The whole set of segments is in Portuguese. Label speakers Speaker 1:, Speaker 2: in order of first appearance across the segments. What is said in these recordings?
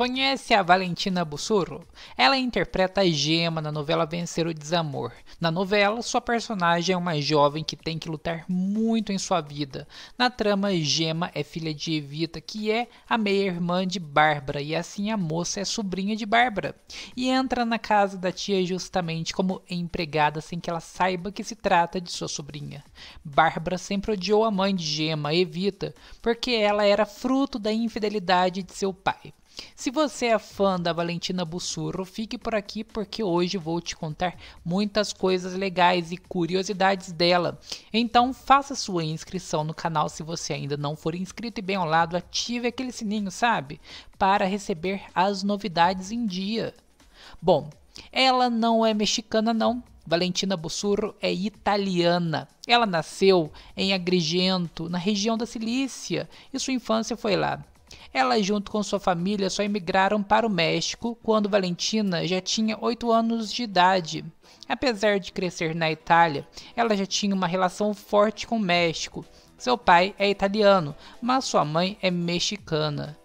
Speaker 1: Conhece a Valentina Bussurro? Ela interpreta a Gema na novela Vencer o Desamor. Na novela, sua personagem é uma jovem que tem que lutar muito em sua vida. Na trama, Gema é filha de Evita, que é a meia-irmã de Bárbara, e assim a moça é sobrinha de Bárbara. E entra na casa da tia justamente como empregada sem que ela saiba que se trata de sua sobrinha. Bárbara sempre odiou a mãe de Gema, Evita, porque ela era fruto da infidelidade de seu pai. Se você é fã da Valentina Bussurro, fique por aqui porque hoje vou te contar muitas coisas legais e curiosidades dela. Então faça sua inscrição no canal se você ainda não for inscrito e bem ao lado ative aquele sininho, sabe? Para receber as novidades em dia. Bom, ela não é mexicana não, Valentina Bussurro é italiana. Ela nasceu em Agrigento, na região da Cilícia, e sua infância foi lá. Ela, junto com sua família, só emigraram para o México quando Valentina já tinha 8 anos de idade. Apesar de crescer na Itália, ela já tinha uma relação forte com o México. Seu pai é italiano, mas sua mãe é mexicana.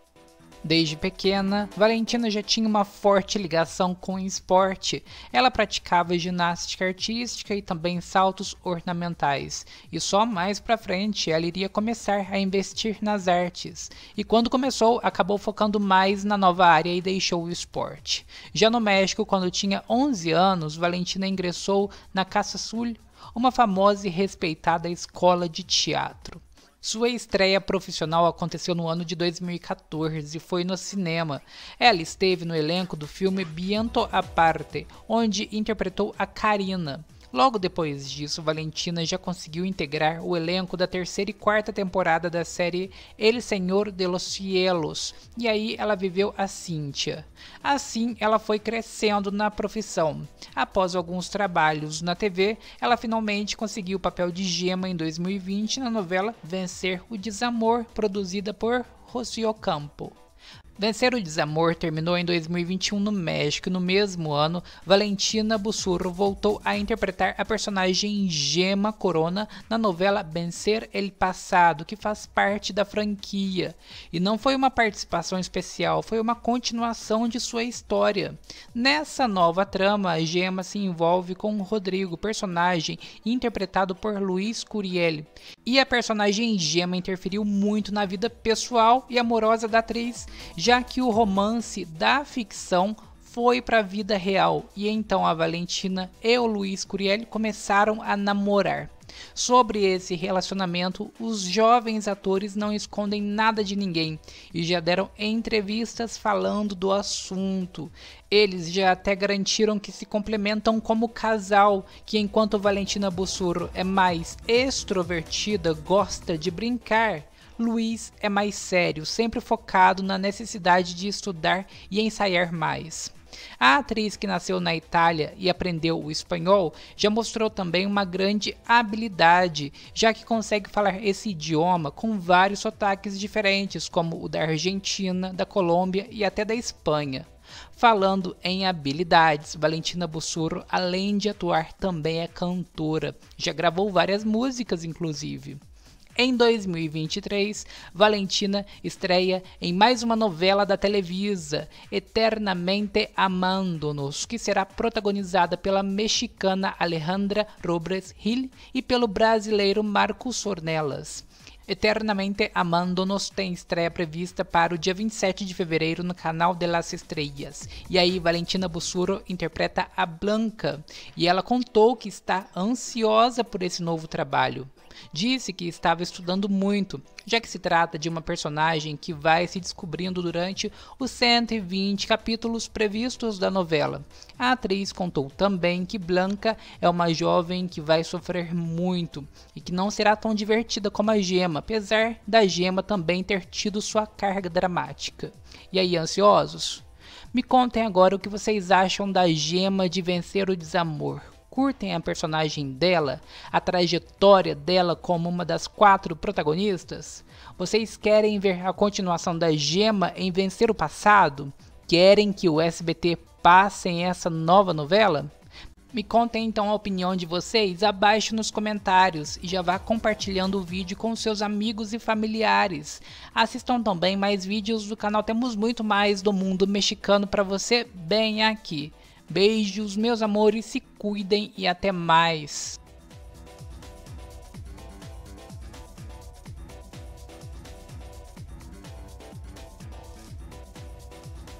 Speaker 1: Desde pequena, Valentina já tinha uma forte ligação com o esporte. Ela praticava ginástica artística e também saltos ornamentais, e só mais para frente ela iria começar a investir nas artes. E quando começou, acabou focando mais na nova área e deixou o esporte. Já no México, quando tinha 11 anos, Valentina ingressou na Casa Sul uma famosa e respeitada escola de teatro. Sua estreia profissional aconteceu no ano de 2014 e foi no cinema. Ela esteve no elenco do filme Biento a Parte, onde interpretou a Karina. Logo depois disso, Valentina já conseguiu integrar o elenco da terceira e quarta temporada da série El Senhor de los Cielos, e aí ela viveu a Cíntia. Assim, ela foi crescendo na profissão. Após alguns trabalhos na TV, ela finalmente conseguiu o papel de Gema em 2020 na novela Vencer o Desamor, produzida por Rocio Campo. Vencer o Desamor terminou em 2021 no México. No mesmo ano, Valentina Bussurro voltou a interpretar a personagem Gema Corona na novela Vencer el Passado, que faz parte da franquia. E não foi uma participação especial, foi uma continuação de sua história. Nessa nova trama, Gema se envolve com Rodrigo, personagem interpretado por Luiz Curiel. E a personagem Gema interferiu muito na vida pessoal e amorosa da atriz já que o romance da ficção foi para a vida real e então a Valentina e o Luiz Curiel começaram a namorar. Sobre esse relacionamento, os jovens atores não escondem nada de ninguém e já deram entrevistas falando do assunto. Eles já até garantiram que se complementam como casal, que enquanto Valentina Bussurro é mais extrovertida, gosta de brincar, Luiz é mais sério, sempre focado na necessidade de estudar e ensaiar mais. A atriz que nasceu na Itália e aprendeu o espanhol já mostrou também uma grande habilidade, já que consegue falar esse idioma com vários sotaques diferentes, como o da Argentina, da Colômbia e até da Espanha. Falando em habilidades, Valentina Bussurro, além de atuar, também é cantora. Já gravou várias músicas, inclusive. Em 2023, Valentina estreia em mais uma novela da Televisa, Eternamente Amando-nos, que será protagonizada pela mexicana Alejandra Robles Hill e pelo brasileiro Marcos Sornelas. Eternamente Amando-nos tem estreia prevista para o dia 27 de fevereiro no canal de Las Estrelas. E aí, Valentina Bussuro interpreta a Blanca e ela contou que está ansiosa por esse novo trabalho. Disse que estava estudando muito, já que se trata de uma personagem que vai se descobrindo durante os 120 capítulos previstos da novela. A atriz contou também que Blanca é uma jovem que vai sofrer muito e que não será tão divertida como a Gema apesar da gema também ter tido sua carga dramática. E aí, ansiosos? Me contem agora o que vocês acham da gema de vencer o desamor. Curtem a personagem dela, a trajetória dela como uma das quatro protagonistas? Vocês querem ver a continuação da gema em vencer o passado? Querem que o SBT passe em essa nova novela? Me contem então a opinião de vocês abaixo nos comentários e já vá compartilhando o vídeo com seus amigos e familiares. Assistam também mais vídeos do canal, temos muito mais do mundo mexicano para você bem aqui. Beijos, meus amores, se cuidem e até mais.